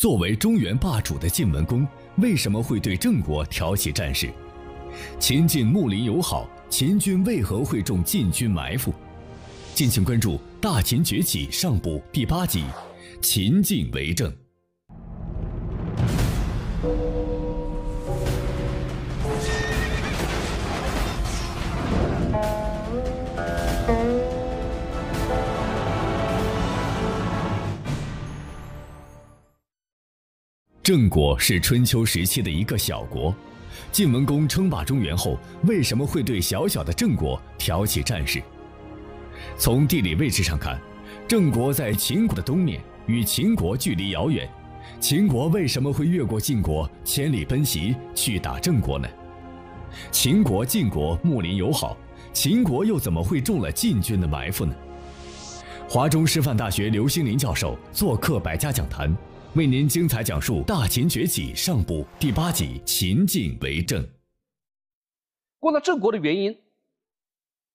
作为中原霸主的晋文公，为什么会对郑国挑起战事？秦晋睦邻友好，秦军为何会中晋军埋伏？敬请关注《大秦崛起》上部第八集《秦晋为政》。郑国是春秋时期的一个小国，晋文公称霸中原后，为什么会对小小的郑国挑起战事？从地理位置上看，郑国在秦国的东面，与秦国距离遥远，秦国为什么会越过晋国千里奔袭去打郑国呢？秦国、晋国睦邻友好，秦国又怎么会中了晋军的埋伏呢？华中师范大学刘兴林教授做客百家讲坛。为您精彩讲述《大秦崛起》上部第八集《秦晋为政》。攻打郑国的原因，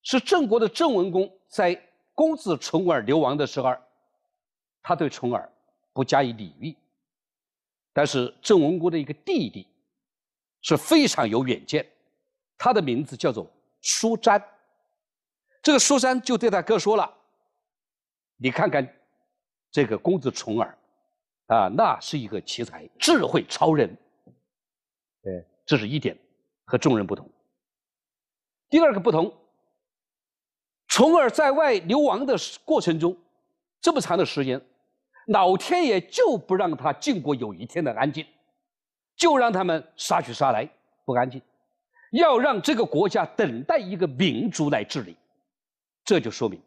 是郑国的郑文公在公子重耳流亡的时候，他对重耳不加以礼遇。但是郑文公的一个弟弟，是非常有远见，他的名字叫做舒詹。这个舒詹就对他哥说了：“你看看这个公子重耳。”啊，那是一个奇才，智慧超人，对，这是一点和众人不同。第二个不同，从而在外流亡的过程中，这么长的时间，老天爷就不让他进过有一天的安静，就让他们杀去杀来，不安静，要让这个国家等待一个民族来治理，这就说明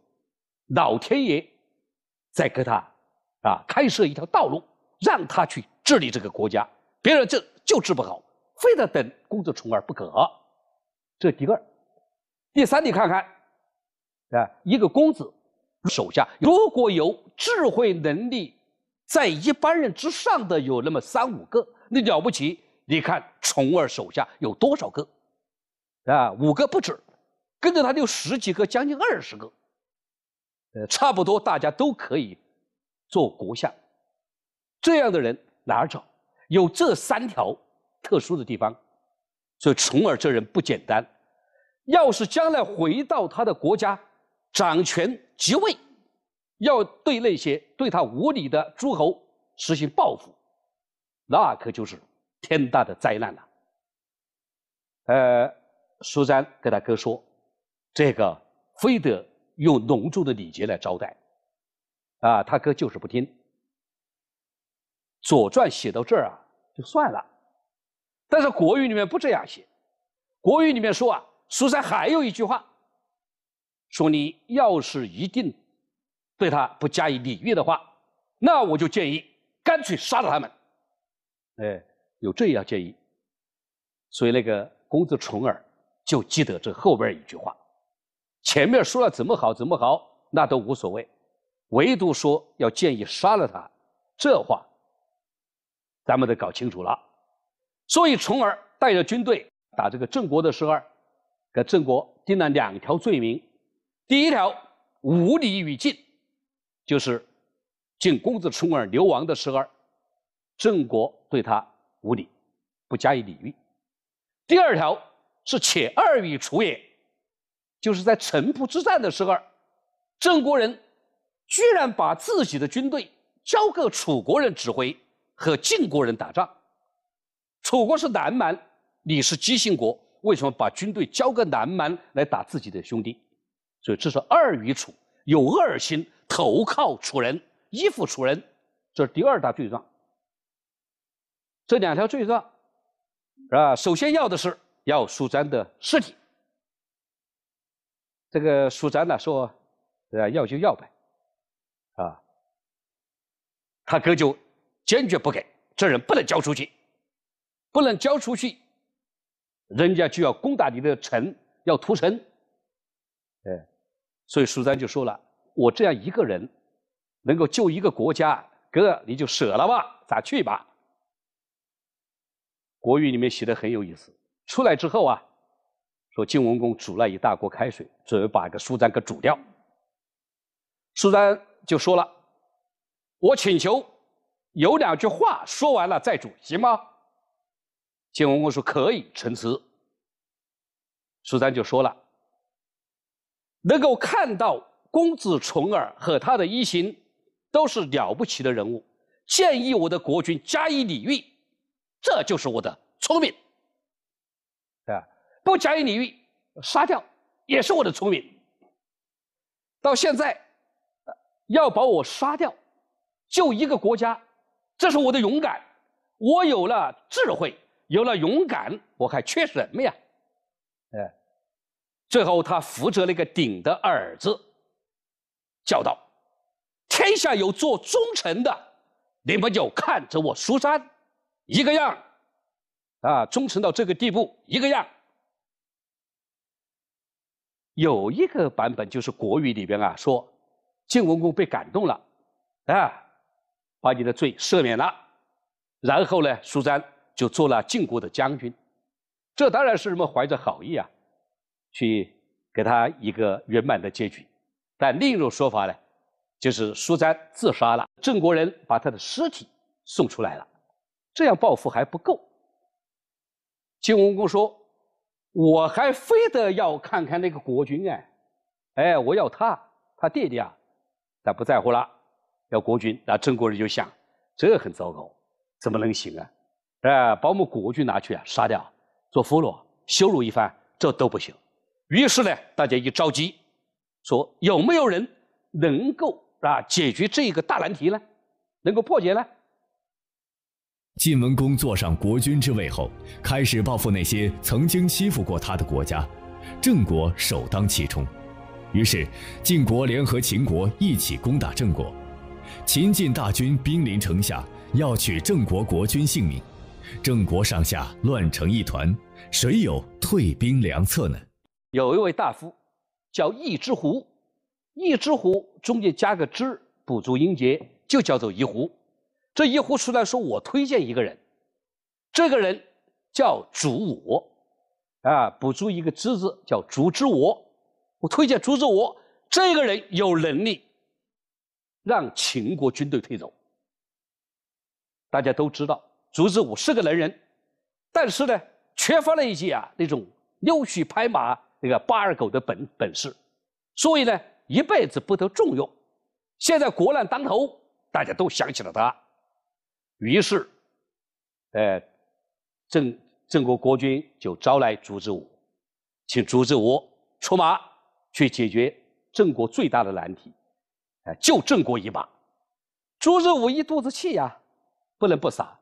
老天爷在给他。啊，开设一条道路，让他去治理这个国家，别人就就治不好，非得等公子重耳不可。这第二，第三你看看，啊，一个公子手下如果有智慧能力在一般人之上的有那么三五个，那了不起。你看重耳手下有多少个？啊，五个不止，跟着他就十几个，将近二十个。呃，差不多大家都可以。做国相，这样的人哪儿找？有这三条特殊的地方，所以重耳这人不简单。要是将来回到他的国家，掌权即位，要对那些对他无礼的诸侯实行报复，那可就是天大的灾难了。呃，苏瞻跟他哥说，这个非得用隆重的礼节来招待。啊，他哥就是不听，《左传》写到这儿啊，就算了。但是《国语》里面不这样写，《国语》里面说啊，苏珊还有一句话，说你要是一定对他不加以礼遇的话，那我就建议干脆杀了他们。哎，有这样建议，所以那个公子重耳就记得这后边一句话，前面说了怎么好怎么好，那都无所谓。唯独说要建议杀了他，这话，咱们得搞清楚了。所以，从而带着军队打这个郑国的时候，给郑国定了两条罪名：第一条，无礼于晋，就是晋公子重耳流亡的时候，郑国对他无礼，不加以礼遇；第二条是且二于楚也，就是在城濮之战的时候，郑国人。居然把自己的军队交给楚国人指挥，和晋国人打仗。楚国是南蛮，你是姬姓国，为什么把军队交给南蛮来打自己的兄弟？所以这是二于楚有二心，投靠楚人，依附楚人，这是第二大罪状。这两条罪状，啊，首先要的是要舒张的尸体。这个舒张呢说，呃，要就要呗。啊，他哥就坚决不给，这人不能交出去，不能交出去，人家就要攻打你的城，要屠城，哎，所以苏张就说了，我这样一个人，能够救一个国家，哥你就舍了吧，咱去吧。国语里面写的很有意思，出来之后啊，说晋文公煮了一大锅开水，准备把一个苏张给煮掉，苏张。就说了，我请求有两句话说完了再主，行吗？晋文公说可以。陈词，苏三就说了，能够看到公子重耳和他的一行，都是了不起的人物，建议我的国君加以礼遇，这就是我的聪明。对，不加以礼遇，杀掉，也是我的聪明。到现在。要把我杀掉，就一个国家，这是我的勇敢，我有了智慧，有了勇敢，我还缺什么呀？哎，最后他扶着那个鼎的耳子，叫道：“天下有做忠臣的，你们就看着我苏三，一个样，啊，忠诚到这个地步，一个样。”有一个版本就是国语里边啊说。晋文公被感动了，啊，把你的罪赦免了，然后呢，苏张就做了晋国的将军。这当然是人们怀着好意啊，去给他一个圆满的结局。但另一种说法呢，就是苏张自杀了，郑国人把他的尸体送出来了，这样报复还不够。晋文公说：“我还非得要看看那个国君哎，哎，我要他，他弟弟啊。”不在乎了，要国君，那郑国人就想，这很糟糕，怎么能行啊？啊，把我们国君拿去啊，杀掉，做俘虏，羞辱一番，这都不行。于是呢，大家一着急，说有没有人能够啊解决这一个大难题呢？能够破解呢？晋文公坐上国君之位后，开始报复那些曾经欺负过他的国家，郑国首当其冲。于是，晋国联合秦国一起攻打郑国，秦晋大军兵临城下，要取郑国国君性命。郑国上下乱成一团，谁有退兵良策呢？有一位大夫，叫易之狐。易之狐中间加个之，补足音节，就叫做一狐。这一狐出来说：“我推荐一个人，这个人叫烛我，啊，补足一个之字，叫烛之我。”我推荐朱之武，这个人有能力让秦国军队退走。大家都知道，朱之武是个能人，但是呢，缺乏了一些啊那种溜须拍马、那个巴二狗的本本事，所以呢，一辈子不得重用。现在国难当头，大家都想起了他，于是，呃，郑郑国国君就招来朱之武，请朱之武出马。去解决郑国最大的难题，哎，救郑国一把。朱日武一肚子气呀，不能不傻，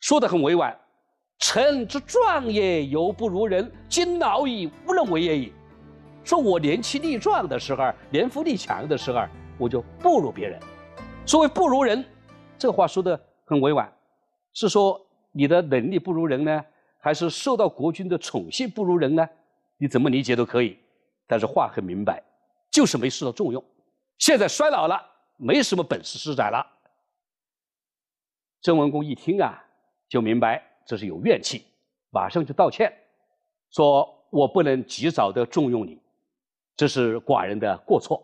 说得很委婉：“臣之壮也，犹不如人；今老矣，无能为也矣。”说：“我年轻力壮的时候，年富力强的时候，我就不如别人。”所谓“不如人”，这话说得很委婉，是说你的能力不如人呢，还是受到国君的宠幸不如人呢？你怎么理解都可以。但是话很明白，就是没受到重用。现在衰老了，没什么本事施展了。郑文公一听啊，就明白这是有怨气，马上就道歉，说我不能及早的重用你，这是寡人的过错，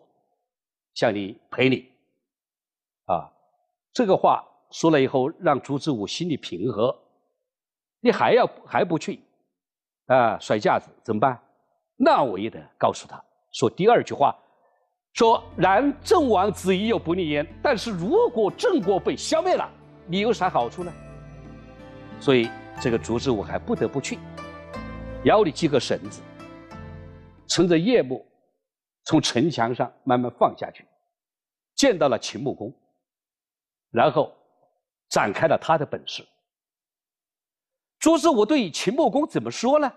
向你赔礼。啊，这个话说了以后，让朱之武心里平和。你还要还不去，啊，甩架子怎么办？那我也得告诉他说第二句话，说然郑王子已有不利焉。但是如果郑国被消灭了，你有啥好处呢？所以这个竹子我还不得不去，腰里系个绳子，趁着夜幕，从城墙上慢慢放下去，见到了秦穆公，然后展开了他的本事。竹子我对秦穆公怎么说呢？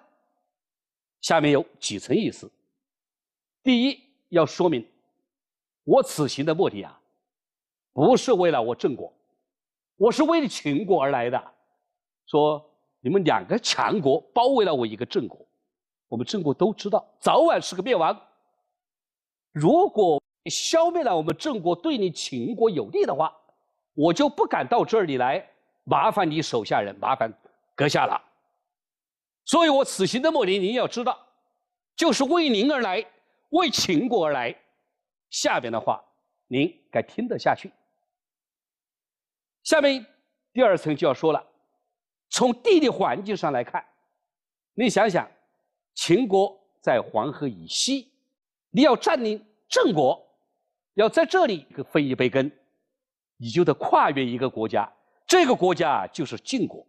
下面有几层意思。第一，要说明我此行的目的啊，不是为了我郑国，我是为了秦国而来的。说你们两个强国包围了我一个郑国，我们郑国都知道早晚是个灭亡。如果消灭了我们郑国对你秦国有利的话，我就不敢到这里来麻烦你手下人，麻烦阁下了。所以我此行的目的，您要知道，就是为您而来，为秦国而来。下边的话，您该听得下去。下面第二层就要说了，从地理环境上来看，你想想，秦国在黄河以西，你要占领郑国，要在这里分一杯羹，你就得跨越一个国家，这个国家就是晋国。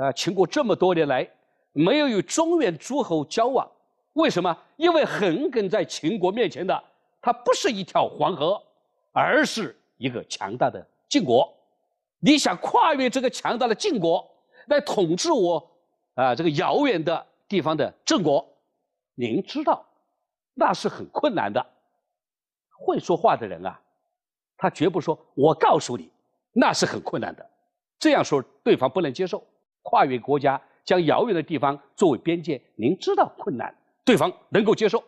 啊，秦国这么多年来没有与中原诸侯交往，为什么？因为横亘在秦国面前的，它不是一条黄河，而是一个强大的晋国。你想跨越这个强大的晋国来统治我啊这个遥远的地方的郑国，您知道那是很困难的。会说话的人啊，他绝不说“我告诉你，那是很困难的”，这样说对方不能接受。跨越国家，将遥远的地方作为边界，您知道困难，对方能够接受，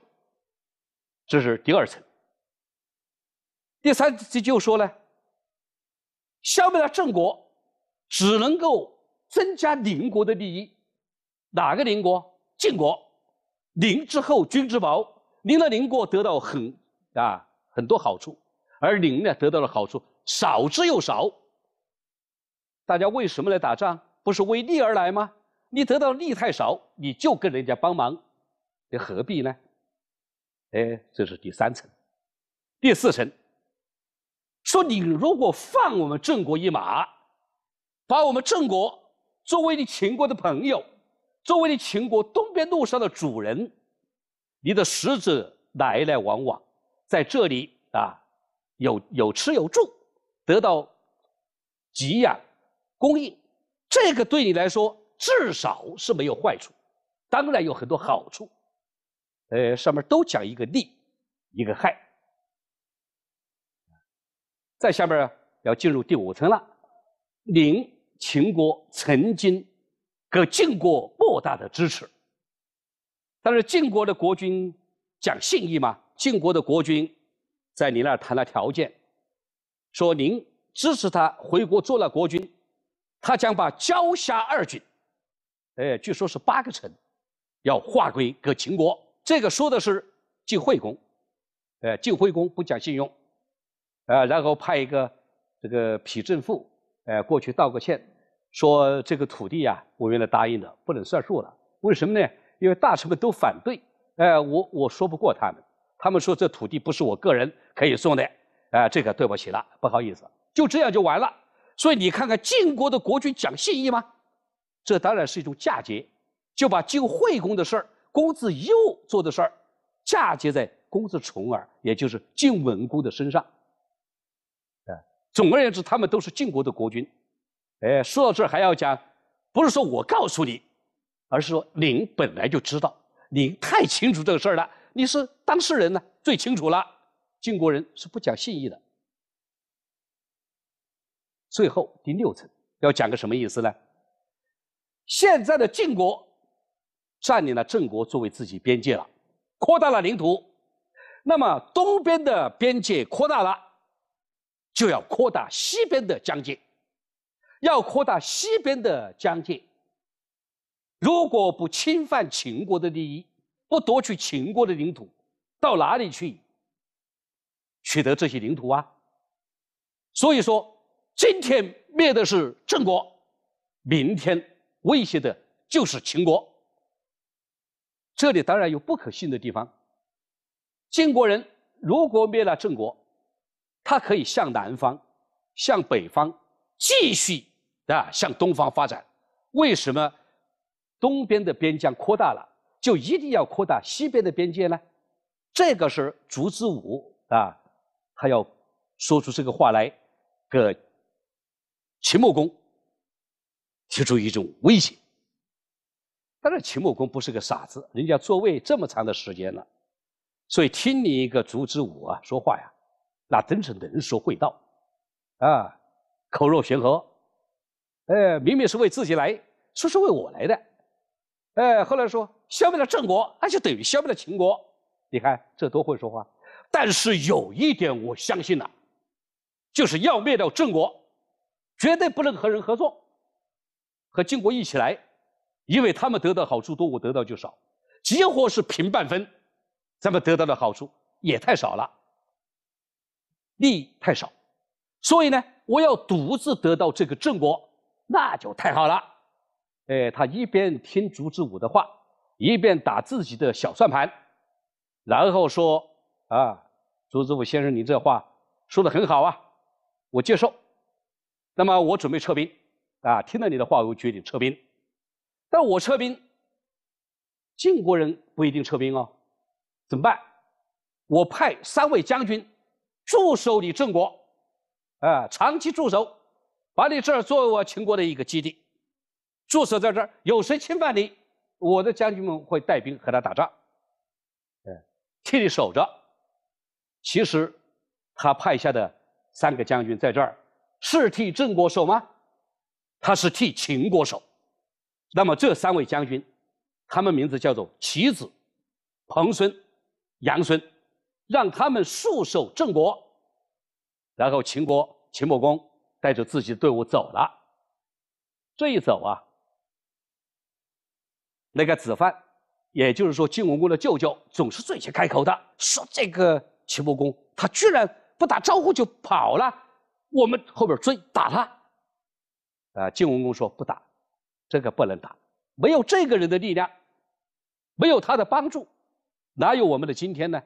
这是第二层。第三，就说呢，消灭了郑国，只能够增加邻国的利益，哪个邻国？晋国，邻之厚，君之薄，邻的邻国得到很啊很多好处，而邻呢得到了好处少之又少。大家为什么来打仗？不是为利而来吗？你得到利太少，你就跟人家帮忙，你何必呢？哎，这是第三层，第四层，说你如果放我们郑国一马，把我们郑国作为你秦国的朋友，作为你秦国东边路上的主人，你的使者来来往往，在这里啊，有有吃有住，得到给养供应。这个对你来说至少是没有坏处，当然有很多好处。呃，上面都讲一个利，一个害。在下面要进入第五层了。您秦国曾经给晋国莫大的支持，但是晋国的国君讲信义嘛，晋国的国君在您那儿谈了条件，说您支持他回国做了国君。他将把交辖二郡，哎，据说是八个城，要划归给秦国。这个说的是晋惠公，呃，晋惠公不讲信用，呃，然后派一个这个皮正府，呃，过去道个歉，说这个土地呀，我原来答应的不能算数了。为什么呢？因为大臣们都反对，呃，我我说不过他们，他们说这土地不是我个人可以送的，呃，这个对不起了，不好意思，就这样就完了。所以你看看晋国的国君讲信义吗？这当然是一种嫁接，就把晋惠公的事儿、公子夷做的事儿嫁接在公子重耳，也就是晋文公的身上。总而言之，他们都是晋国的国君。哎，说到这儿还要讲，不是说我告诉你，而是说您本来就知道，您太清楚这个事儿了，你是当事人呢，最清楚了。晋国人是不讲信义的。最后第六层要讲个什么意思呢？现在的晋国占领了郑国作为自己边界了，扩大了领土，那么东边的边界扩大了，就要扩大西边的疆界，要扩大西边的疆界，如果不侵犯秦国的利益，不夺取秦国的领土，到哪里去取得这些领土啊？所以说。今天灭的是郑国，明天威胁的就是秦国。这里当然有不可信的地方。晋国人如果灭了郑国，他可以向南方、向北方继续啊向东方发展。为什么东边的边疆扩大了，就一定要扩大西边的边界呢？这个是烛之武啊，他要说出这个话来，给。秦穆公提出一种威胁，但是秦穆公不是个傻子，人家坐位这么长的时间了，所以听你一个烛之武啊说话呀，那真是能说会道，啊，口若悬河，呃，明明是为自己来，说是为我来的，呃，后来说消灭了郑国，那就等于消灭了秦国，你看这多会说话。但是有一点我相信了，就是要灭掉郑国。绝对不能和人合作，和晋国一起来，因为他们得到好处多，我得到就少。结果是平半分，咱们得到的好处也太少了，利益太少，所以呢，我要独自得到这个郑国，那就太好了。哎，他一边听烛之武的话，一边打自己的小算盘，然后说：“啊，烛之武先生，你这话说的很好啊，我接受。”那么我准备撤兵，啊，听了你的话，我决定撤兵。但我撤兵，晋国人不一定撤兵哦，怎么办？我派三位将军驻守你郑国，啊，长期驻守，把你这儿作为我秦国的一个基地，驻守在这儿。有谁侵犯你，我的将军们会带兵和他打仗，嗯，替你守着。其实他派下的三个将军在这儿。是替郑国守吗？他是替秦国守。那么这三位将军，他们名字叫做祁子、彭孙、杨孙，让他们戍守郑国。然后秦国秦穆公带着自己的队伍走了。这一走啊，那个子犯，也就是说晋文公的舅舅，总是最先开口的，说这个秦穆公他居然不打招呼就跑了。我们后边追打他，啊！晋文公说不打，这个不能打，没有这个人的力量，没有他的帮助，哪有我们的今天呢？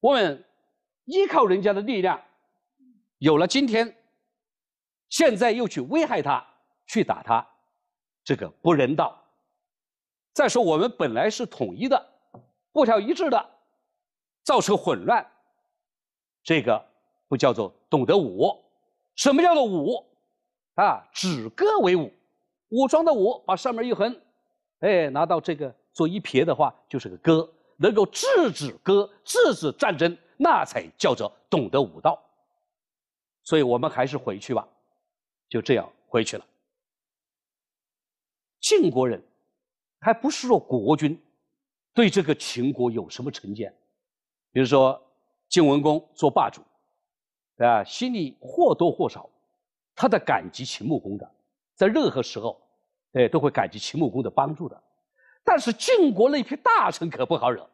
我们依靠人家的力量，有了今天，现在又去危害他，去打他，这个不人道。再说我们本来是统一的，步调一致的，造成混乱，这个。不叫做懂得武，什么叫做武？啊，止戈为武。武装的武，把上面一横，哎，拿到这个做一撇的话，就是个戈。能够制止戈，制止战争，那才叫做懂得武道。所以，我们还是回去吧，就这样回去了。晋国人，还不是说国君对这个秦国有什么成见？比如说，晋文公做霸主。啊，心里或多或少，他在感激秦穆公的，在任何时候，哎，都会感激秦穆公的帮助的。但是晋国那批大臣可不好惹，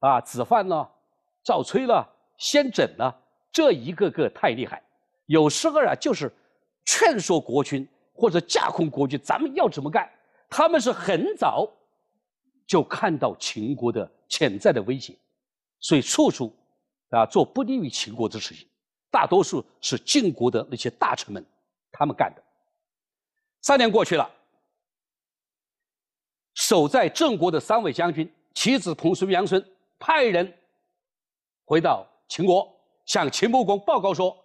啊，子范呢，赵崔呢，先轸呢，这一个个太厉害。有时候啊，就是劝说国君或者架空国君，咱们要怎么干？他们是很早就看到秦国的潜在的威胁，所以处处啊做不利于秦国的事情。大多数是晋国的那些大臣们，他们干的。三年过去了，守在郑国的三位将军，其子彭叔、杨孙，派人回到秦国，向秦穆公报告说：“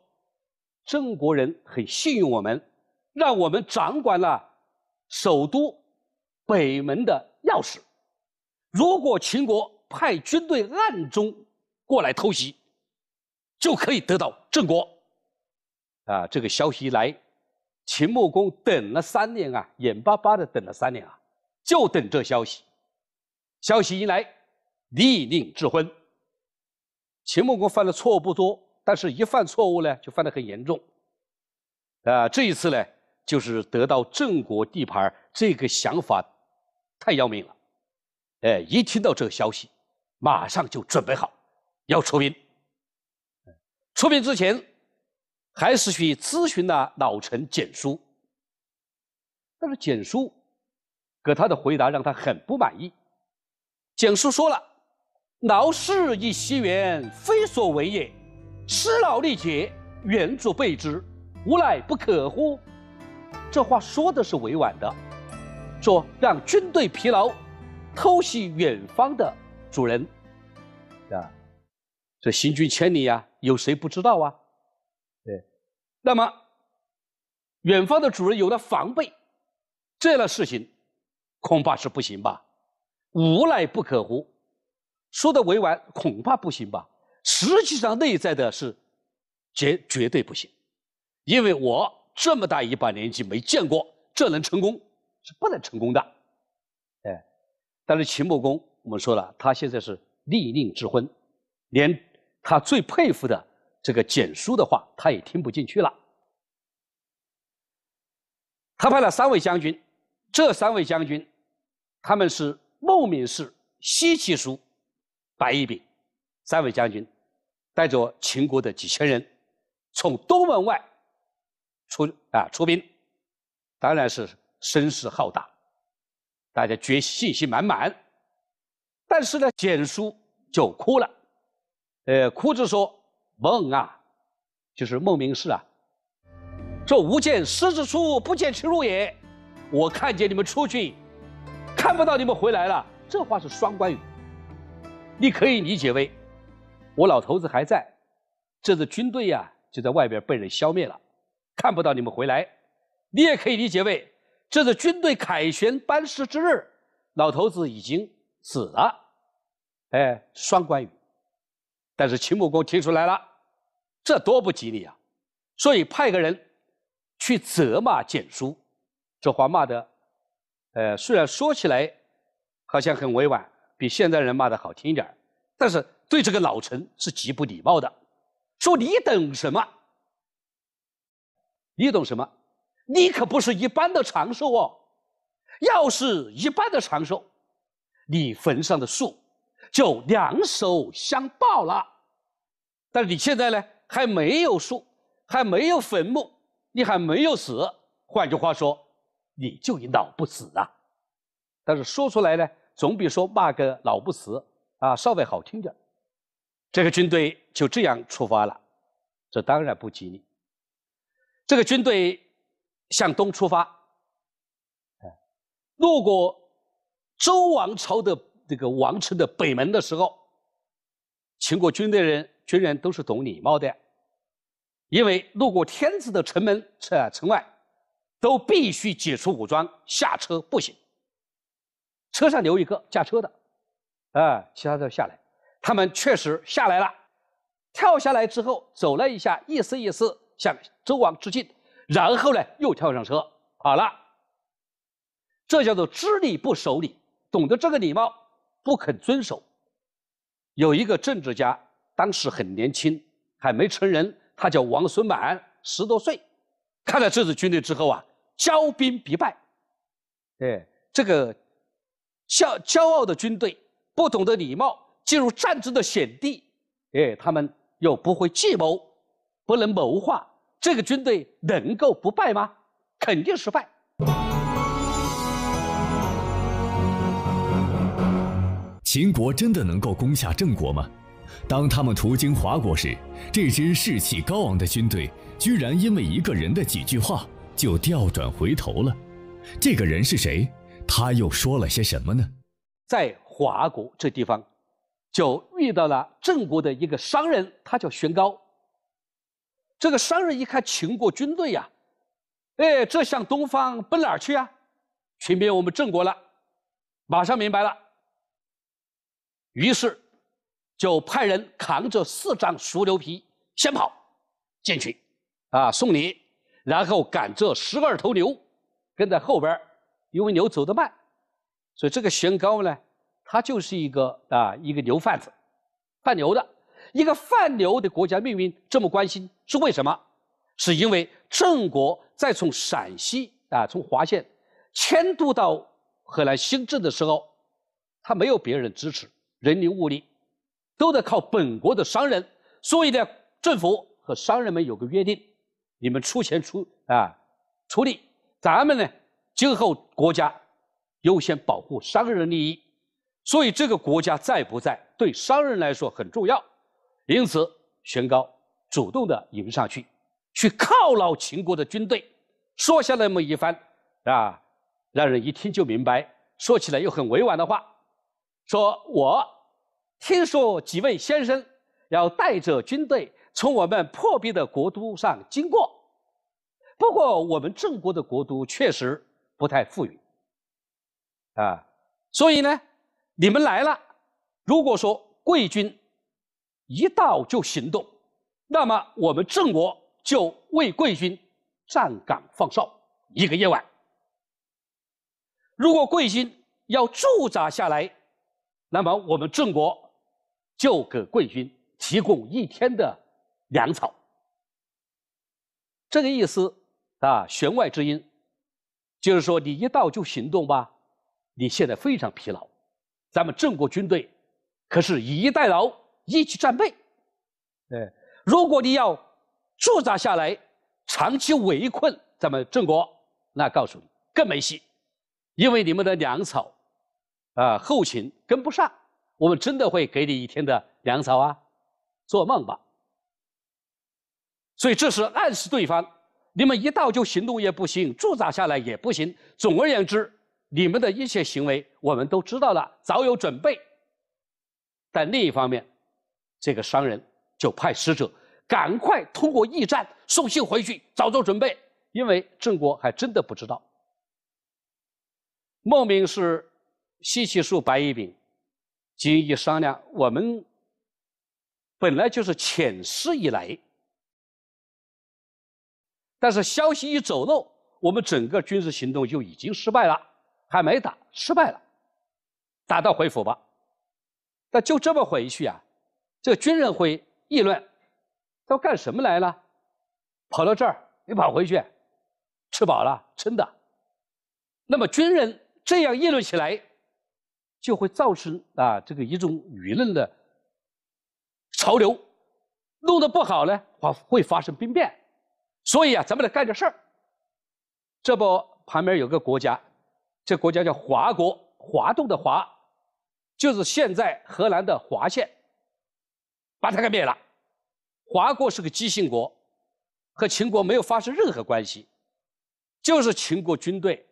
郑国人很信任我们，让我们掌管了首都北门的钥匙。如果秦国派军队暗中过来偷袭。”就可以得到郑国，啊，这个消息一来，秦穆公等了三年啊，眼巴巴的等了三年啊，就等这消息。消息一来，立令智婚。秦穆公犯的错误不多，但是一犯错误呢，就犯得很严重，啊，这一次呢，就是得到郑国地盘这个想法，太要命了，哎，一听到这个消息，马上就准备好要出兵。出兵之前，还是去咨询了老臣简书，但是简书给他的回答让他很不满意。简书说了：“劳师以惜缘，非所为也。师劳力竭，远主备之，无乃不可乎？”这话说的是委婉的，说让军队疲劳，偷袭远方的主人。这行军千里呀，有谁不知道啊？对，那么远方的主人有了防备，这样的事情恐怕是不行吧？无赖不可乎？说的委婉恐怕不行吧？实际上内在的是绝绝对不行，因为我这么大一把年纪没见过，这能成功是不能成功的，哎。但是秦穆公，我们说了，他现在是利令之婚，连他最佩服的这个简书的话，他也听不进去了。他派了三位将军，这三位将军，他们是孟明氏、西岐叔、白一炳，三位将军，带着秦国的几千人，从东门外出啊出兵，当然是声势浩大，大家觉信心满满。但是呢，简书就哭了。呃，哭着说：“孟啊，就是孟明视啊，说吾见师之出，不见其入也。我看见你们出去，看不到你们回来了。”这话是双关语，你可以理解为我老头子还在，这支军队呀就在外边被人消灭了，看不到你们回来；你也可以理解为这支军队凯旋班师之日，老头子已经死了。哎，双关语。但是秦穆公听出来了，这多不吉利啊！所以派个人去责骂简叔，这话骂的，呃，虽然说起来好像很委婉，比现代人骂的好听一点但是对这个老臣是极不礼貌的。说你懂什么？你懂什么？你可不是一般的长寿哦！要是一般的长寿，你坟上的树就两手相抱了。但是你现在呢，还没有树，还没有坟墓，你还没有死。换句话说，你就已老不死啊！但是说出来呢，总比说骂个老不死啊稍微好听点。这个军队就这样出发了，这当然不吉利。这个军队向东出发，哎，路过周王朝的这个王城的北门的时候，秦国军队人。军人都是懂礼貌的，因为路过天子的城门，城城外，都必须解除武装下车步行。车上留一个驾车的，啊，其他的下来。他们确实下来了，跳下来之后走了一下，意思意思向周王致敬，然后呢又跳上车。好了，这叫做知礼不守礼，懂得这个礼貌不肯遵守。有一个政治家。当时很年轻，还没成人，他叫王孙满，十多岁。看了这支军队之后啊，骄兵必败。哎，这个骄骄傲的军队不懂得礼貌，进入战争的险地。哎，他们又不会计谋，不能谋划，这个军队能够不败吗？肯定失败。秦国真的能够攻下郑国吗？当他们途经华国时，这支士气高昂的军队居然因为一个人的几句话就调转回头了。这个人是谁？他又说了些什么呢？在华国这地方，就遇到了郑国的一个商人，他叫宣高。这个商人一看秦国军队呀，哎，这向东方奔哪儿去啊？全灭我们郑国了，马上明白了。于是。就派人扛着四张熟牛皮先跑进去，啊送礼，然后赶着十二头牛跟在后边儿。因为牛走得慢，所以这个宣高呢，他就是一个啊一个牛贩子，贩牛的。一个贩牛的国家命运这么关心是为什么？是因为郑国在从陕西啊从华县迁都到河南新郑的时候，他没有别人支持，人力物力。都得靠本国的商人，所以呢，政府和商人们有个约定，你们出钱出啊出力，咱们呢今后国家优先保护商人利益，所以这个国家在不在对商人来说很重要，因此玄高主动的迎上去，去犒劳秦国的军队，说下那么一番啊，让人一听就明白，说起来又很委婉的话，说我。听说几位先生要带着军队从我们破壁的国都上经过，不过我们郑国的国都确实不太富裕，啊，所以呢，你们来了，如果说贵军一到就行动，那么我们郑国就为贵军站岗放哨一个夜晚。如果贵军要驻扎下来，那么我们郑国。就给贵军提供一天的粮草，这个意思啊，弦外之音，就是说你一到就行动吧。你现在非常疲劳，咱们郑国军队可是以逸待劳，以逸战备。哎，如果你要驻扎下来，长期围困咱们郑国，那告诉你更没戏，因为你们的粮草啊，后勤跟不上。我们真的会给你一天的粮草啊？做梦吧！所以这是暗示对方：你们一到就行动也不行，驻扎下来也不行。总而言之，你们的一切行为我们都知道了，早有准备。但另一方面，这个商人就派使者赶快通过驿站送信回去，早做准备，因为郑国还真的不知道。孟明是西岐树白乙丙。经一商量，我们本来就是遣师以来，但是消息一走漏，我们整个军事行动就已经失败了，还没打，失败了，打道回府吧。那就这么回去啊？这军人会议论，都干什么来了？跑到这儿，你跑回去，吃饱了撑的。那么军人这样议论起来。就会造成啊，这个一种舆论的潮流，弄得不好呢，发会发生兵变。所以啊，咱们得干点事儿。这不，旁边有个国家，这国家叫华国，华东的华，就是现在荷兰的滑县，把它给灭了。华国是个姬姓国，和秦国没有发生任何关系，就是秦国军队。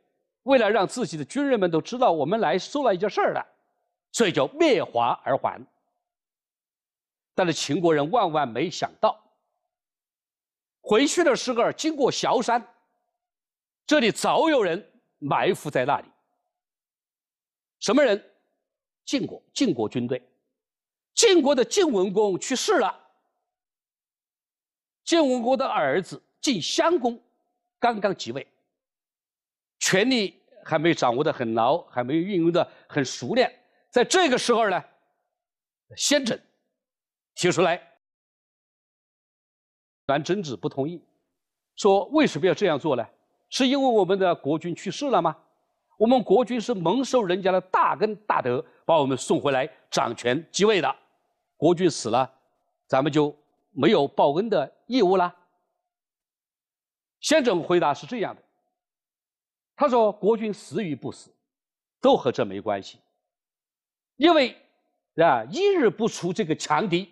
为了让自己的军人们都知道我们来收了一件事儿了，所以叫灭华而还。但是秦国人万万没想到，回去的时候经过萧山，这里早有人埋伏在那里。什么人？晋国，晋国军队。晋国的晋文公去世了，晋文公的儿子晋襄公刚刚即位。权力还没掌握的很牢，还没运用的很熟练，在这个时候呢，先诊提出来，南贞子不同意，说为什么要这样做呢？是因为我们的国君去世了吗？我们国君是蒙受人家的大恩大德，把我们送回来掌权继位的，国君死了，咱们就没有报恩的义务了。先整回答是这样的。他说：“国君死与不死，都和这没关系，因为啊，一日不除这个强敌，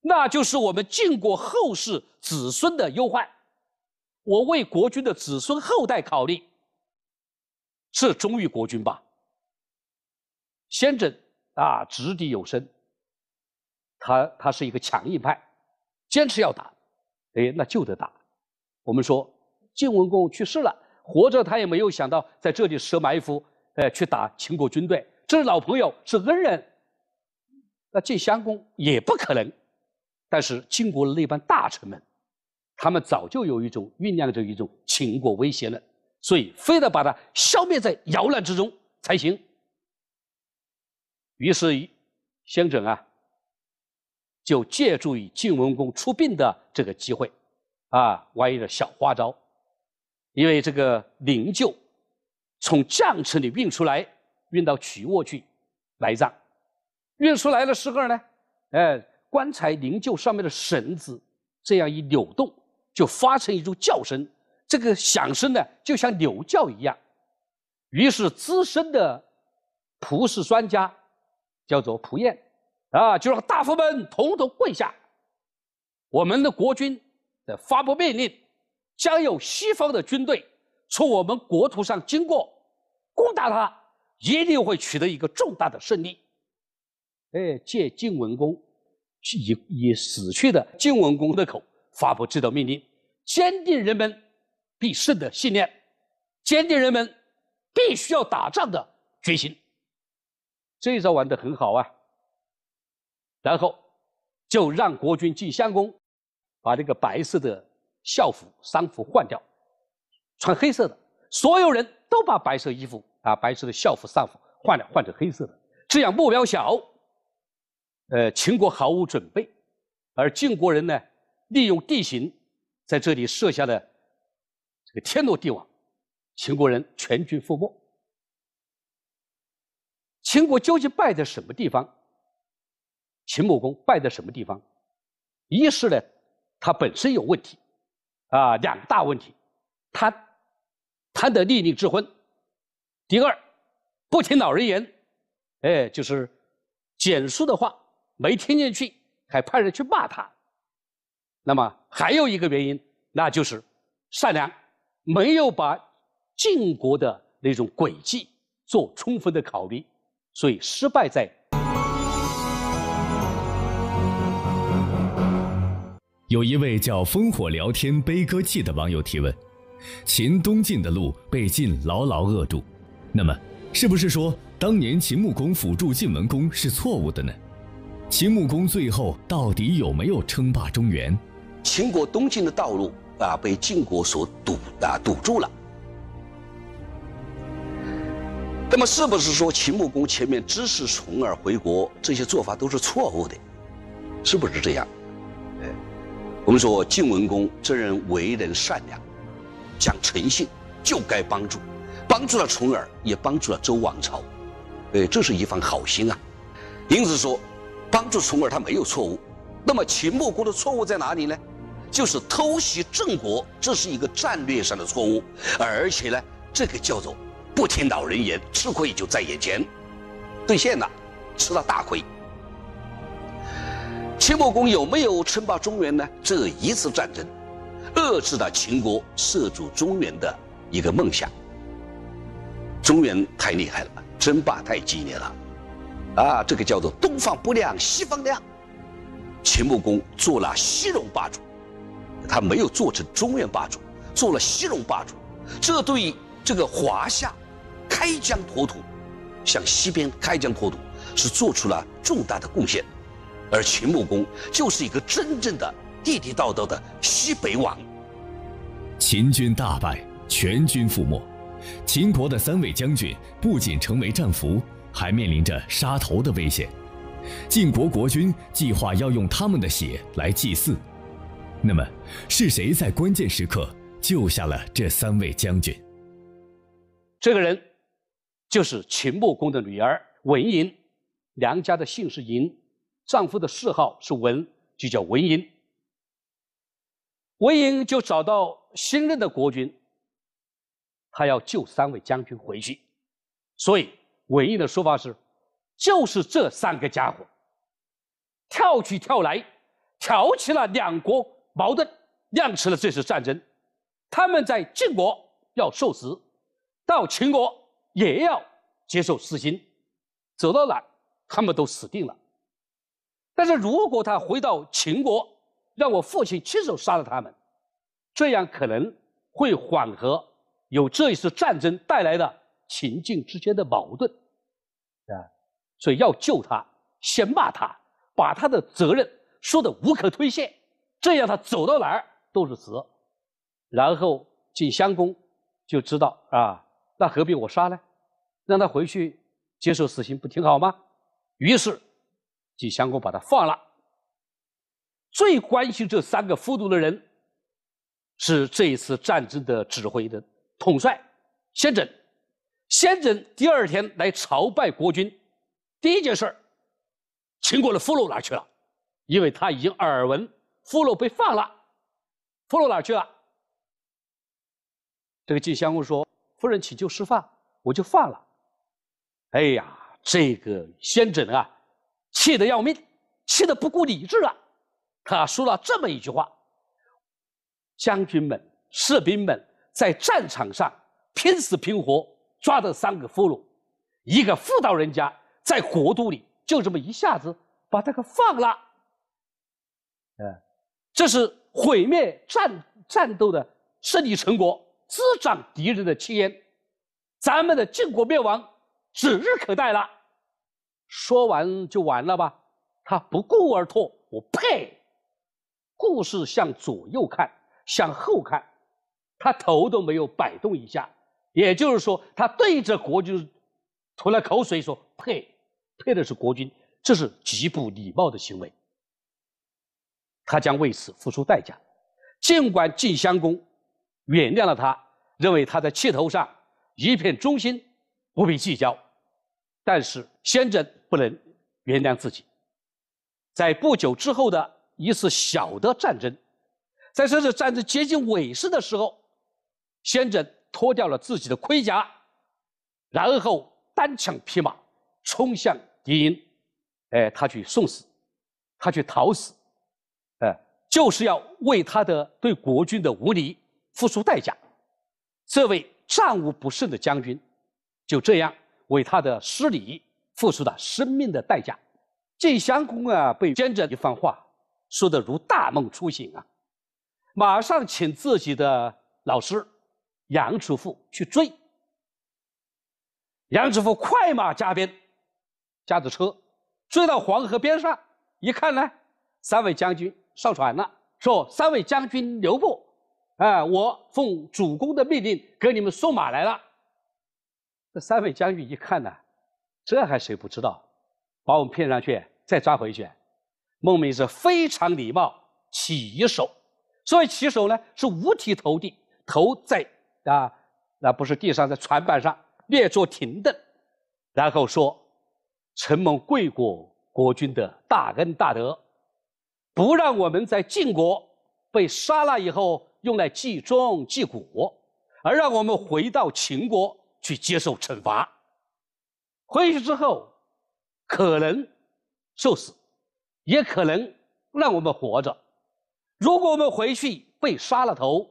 那就是我们晋国后世子孙的忧患。我为国君的子孙后代考虑，是忠于国君吧？”先轸啊，掷地有声。他他是一个强硬派，坚持要打。哎，那就得打。我们说晋文公去世了。活着他也没有想到在这里设埋伏，呃，去打秦国军队。这是老朋友，是恩人。那晋襄公也不可能，但是晋国那帮大臣们，他们早就有一种酝酿着一种秦国威胁了，所以非得把他消灭在摇篮之中才行。于是，先准啊，就借助于晋文公出殡的这个机会，啊，玩一个小花招。因为这个灵柩从将城里运出来，运到曲沃去埋葬，运出来的时候呢，哎，棺材灵柩上面的绳子这样一扭动，就发成一种叫声，这个响声呢，就像牛叫一样。于是资深的卜氏专家，叫做蒲燕，啊，就让大夫们统统跪下，我们的国君在发布命令。将有西方的军队从我们国土上经过，攻打他一定会取得一个重大的胜利。哎，借晋文公以以死去的晋文公的口发布这道命令，坚定人们必胜的信念，坚定人们必须要打仗的决心。这一招玩的很好啊。然后就让国君晋襄公把这个白色的。校服、丧服换掉，穿黑色的，所有人都把白色衣服啊、白色的校服、丧服换了，换成黑色的。这样目标小，呃，秦国毫无准备，而晋国人呢，利用地形在这里设下的这个天罗地网，秦国人全军覆没。秦国究竟败在什么地方？秦穆公败在什么地方？一是呢，他本身有问题。啊，两大问题，贪，贪得利益之昏；第二，不听老人言，哎，就是简书的话没听进去，还派人去骂他。那么还有一个原因，那就是善良没有把晋国的那种诡计做充分的考虑，所以失败在。有一位叫“烽火聊天悲歌记”的网友提问：“秦东晋的路被晋牢牢扼住，那么是不是说当年秦穆公辅助晋文公是错误的呢？秦穆公最后到底有没有称霸中原？秦国东晋的道路啊被晋国所堵啊堵住了。那么是不是说秦穆公前面支持重耳回国这些做法都是错误的？是不是这样？”我们说晋文公这人为人善良，讲诚信，就该帮助，帮助了重耳，也帮助了周王朝，哎，这是一番好心啊。因此说，帮助重耳他没有错误。那么秦穆公的错误在哪里呢？就是偷袭郑国，这是一个战略上的错误，而且呢，这个叫做不听老人言，吃亏就在眼前，兑现了，吃了大亏。秦穆公有没有称霸中原呢？这一次战争，遏制了秦国涉足中原的一个梦想。中原太厉害了，争霸太激烈了，啊，这个叫做东方不亮西方亮。秦穆公做了西戎霸主，他没有做成中原霸主，做了西戎霸主，这对这个华夏开疆拓土，向西边开疆拓土是做出了重大的贡献。而秦穆公就是一个真正的地地道道的西北王。秦军大败，全军覆没，秦国的三位将军不仅成为战俘，还面临着杀头的危险。晋国国君计划要用他们的血来祭祀，那么是谁在关键时刻救下了这三位将军？这个人就是秦穆公的女儿文嬴，娘家的姓是嬴。丈夫的谥号是文，就叫文英。文英就找到新任的国君，他要救三位将军回去。所以文英的说法是，就是这三个家伙跳去跳来，挑起了两国矛盾，酿成了这次战争。他们在晋国要受死，到秦国也要接受死刑，走到哪他们都死定了。但是如果他回到秦国，让我父亲亲手杀了他们，这样可能会缓和有这一次战争带来的秦晋之间的矛盾，啊，所以要救他，先骂他，把他的责任说得无可推卸，这样他走到哪儿都是死。然后晋襄公就知道啊，那何必我杀呢？让他回去接受死刑不挺好吗？于是。晋襄公把他放了。最关心这三个俘虏的人，是这一次战争的指挥的统帅，先轸。先轸第二天来朝拜国君，第一件事儿，秦国的俘虏哪去了？因为他已经耳闻俘虏被放了，俘虏哪去了？这个晋襄公说：“夫人请求释放，我就放了。”哎呀，这个先轸啊！气得要命，气得不顾理智了。他说了这么一句话：“将军们、士兵们，在战场上拼死拼活抓的三个俘虏，一个妇道人家在国都里，就这么一下子把他给放了。嗯，这是毁灭战战斗的胜利成果，滋长敌人的气焰，咱们的晋国灭亡指日可待了。”说完就完了吧，他不顾而拓，我呸！故事向左右看，向后看，他头都没有摆动一下，也就是说，他对着国军吐了口水，说呸！配的是国军，这是极不礼貌的行为。他将为此付出代价。尽管晋襄公原谅了他，认为他在气头上一片忠心，不必计较，但是先轸。不能原谅自己。在不久之后的一次小的战争，在这次战争接近尾声的时候，先者脱掉了自己的盔甲，然后单枪匹马冲向敌营，哎，他去送死，他去讨死，哎，就是要为他的对国军的无礼付出代价。这位战无不胜的将军，就这样为他的失礼。付出了生命的代价，晋襄公啊被奸着一番话说得如大梦初醒啊，马上请自己的老师杨祖父去追。杨祖父快马加鞭，驾着车追到黄河边上，一看呢，三位将军上船了，说三位将军留步，哎，我奉主公的命令给你们送马来了。这三位将军一看呢。这还谁不知道？把我们骗上去，再抓回去。孟明是非常礼貌，起手，所谓起手呢是五体投地，头在啊，那不是地上，在船板上略作停顿，然后说：“承蒙贵国国君的大恩大德，不让我们在晋国被杀了以后用来祭庄祭国，而让我们回到秦国去接受惩罚。”回去之后，可能受死，也可能让我们活着。如果我们回去被杀了头，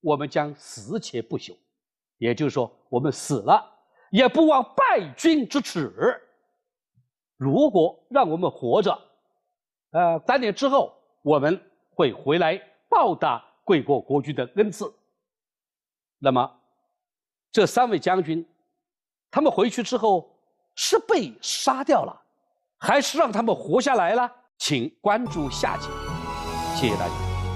我们将死且不朽，也就是说，我们死了也不忘败军之耻。如果让我们活着，呃，三年之后我们会回来报答贵国国君的恩赐。那么，这三位将军，他们回去之后。是被杀掉了，还是让他们活下来了？请关注下集，谢谢大家。